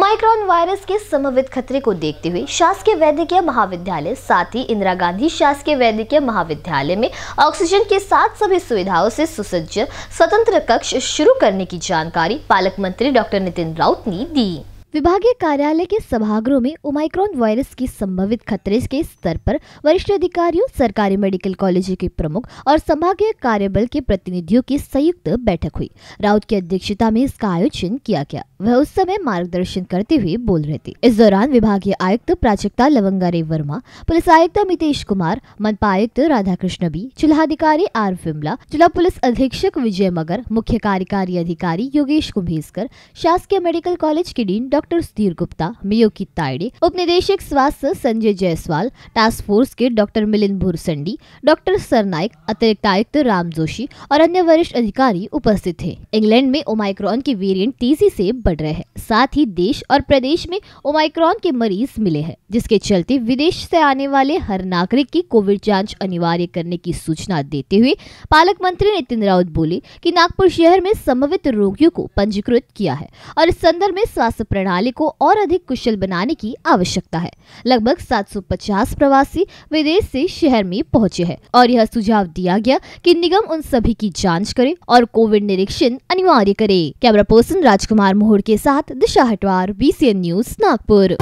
Omicron virus के समवित खतरे को देखते हुए शासकीय वैद्यकीय महाविद्यालय साथ ही इंदिरा गांधी शासकीय वैद्यकीय महाविद्यालय में ऑक्सीजन के साथ सभी सुविधाओं से सुसज्ज स्वतंत्र कक्ष शुरू करने की जानकारी पालक मंत्री डॉक्टर नितिन राउत ने दी विभागीय कार्यालय के सभागृह में ओमाइक्रॉन वायरस की संभावित खतरे के स्तर पर वरिष्ठ अधिकारियों सरकारी मेडिकल कॉलेज के प्रमुख और संभागीय कार्यबल के प्रतिनिधियों की संयुक्त बैठक हुई राउत की अध्यक्षता में इसका आयोजन किया गया वह उस समय मार्गदर्शन करते हुए बोल रहे थे इस दौरान विभागीय आयुक्त प्राचकता लवंगारे वर्मा पुलिस आयुक्त मितेश कुमार मनपा आयुक्त राधाकृष्ण बी जिलाधिकारी आर विमला जिला पुलिस अधीक्षक विजय मगर मुख्य कार्यकारी अधिकारी योगेश कुंभेसकर शासकीय मेडिकल कॉलेज के dean Dr doctor Sudhir Gupta Taide उप उपनिदेशक स्वास्थ्य संजय जायसवाल टास्क फोर्स के डॉक्टर मिलिंद भूरसंडी डॉक्टर सरनाइक अतिरिक्त आयुक्त राम जोशी और अन्य वरिष्ठ अधिकारी उपस्थित थे इंग्लैंड में ओमाइक्रॉन के वेरियंट तेजी ऐसी बढ़ रहे हैं साथ ही देश और प्रदेश में ओमाइक्रॉन के मरीज मिले हैं जिसके चलते विदेश ऐसी आने वाले हर नागरिक की कोविड जाँच अनिवार्य करने की सूचना देते हुए पालक मंत्री नितिन राउत बोले की नागपुर शहर में सम्भवित रोगियों को पंजीकृत किया है और इस संदर्भ में स्वास्थ्य प्रणाली प्रणाली को और अधिक कुशल बनाने की आवश्यकता है लगभग 750 प्रवासी विदेश से शहर में पहुंचे हैं और यह सुझाव दिया गया कि निगम उन सभी की जांच करे और कोविड निरीक्षण अनिवार्य करे कैमरा पर्सन राजकुमार मोहर के साथ दिशा हटवार बी न्यूज नागपुर